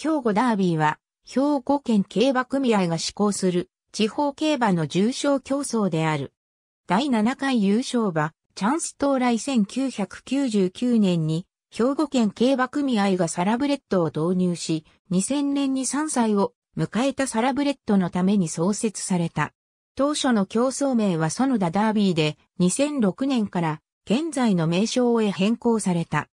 兵庫ダービーは、兵庫県競馬組合が施行する地方競馬の重賞競争である。第7回優勝馬、チャンス到来1999年に、兵庫県競馬組合がサラブレッドを導入し、2000年に3歳を迎えたサラブレッドのために創設された。当初の競争名は園田ダービーで、2006年から現在の名称へ変更された。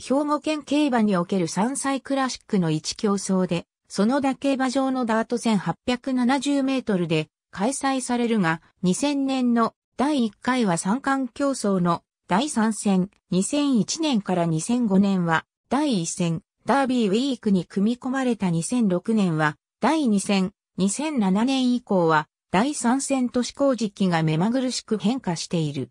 兵庫県競馬における3歳クラシックの一競争で、その田競馬場のダート戦870メートルで開催されるが、2000年の第1回は三冠競争の第3戦、2001年から2005年は第1戦、ダービーウィークに組み込まれた2006年は第2戦、2007年以降は第3戦と市行時期が目まぐるしく変化している。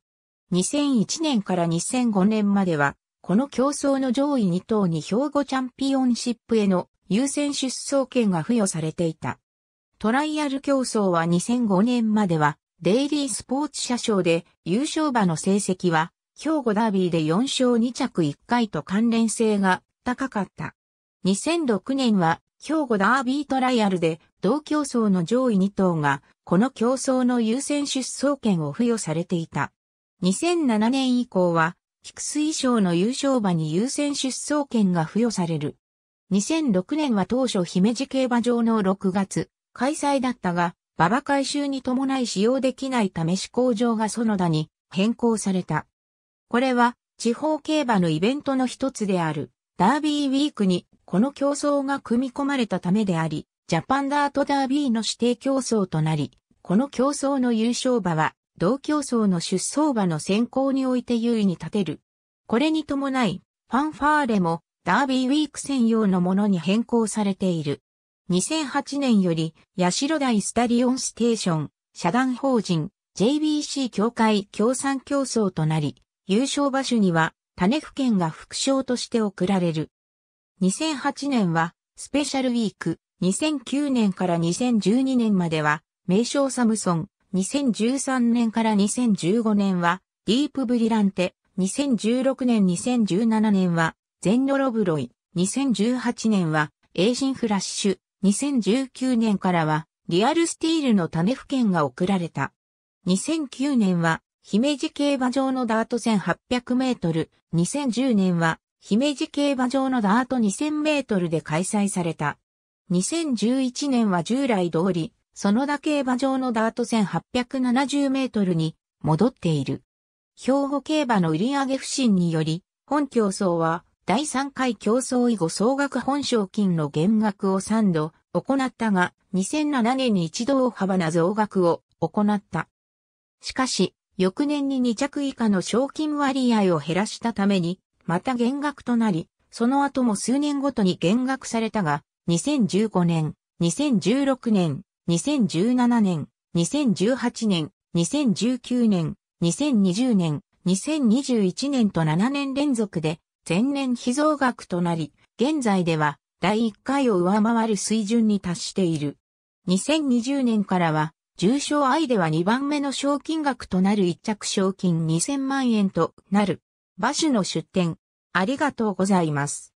2001年から2005年まではこの競争の上位2頭に兵庫チャンピオンシップへの優先出走権が付与されていた。トライアル競争は2005年までは、デイリースポーツ社賞で優勝馬の成績は、兵庫ダービーで4勝2着1回と関連性が高かった。2006年は兵庫ダービートライアルで同競争の上位2頭がこの競争の優先出走権を付与されていた。2007年以降はヒクスの優勝馬に優先出走権が付与される。2006年は当初姫路競馬場の6月、開催だったが、馬場回収に伴い使用できないため試行場が園田に変更された。これは地方競馬のイベントの一つである、ダービーウィークにこの競争が組み込まれたためであり、ジャパンダートダービーの指定競争となり、この競争の優勝馬は同競争の出走馬の選考において優位に立てる。これに伴い、ファンファーレもダービーウィーク専用のものに変更されている。2008年より、八代大スタリオンステーション、社団法人、JBC 協会協賛競争となり、優勝馬所には、種府県が副賞として贈られる。2008年は、スペシャルウィーク、2009年から2012年までは、名称サムソン、2013年から2015年は、ディープブリランテ、2016年2017年は、ゼンノロブロイ、2018年は、エイジンフラッシュ、2019年からは、リアルスティールの種付券が送られた。2009年は、姫路競馬場のダート1800メートル、2010年は、姫路競馬場のダート2000メートルで開催された。2011年は従来通り、園田競馬場のダート1870メートルに戻っている。兵庫競馬の売上不振により、本競争は第3回競争以後総額本賞金の減額を3度行ったが、2007年に一度大幅な増額を行った。しかし、翌年に2着以下の賞金割合を減らしたために、また減額となり、その後も数年ごとに減額されたが、2015年、2016年、2017年、2018年、2019年、2020年、2021年と7年連続で前年比増額となり、現在では第1回を上回る水準に達している。2020年からは、重賞愛では2番目の賞金額となる1着賞金2000万円となる。馬主の出展、ありがとうございます。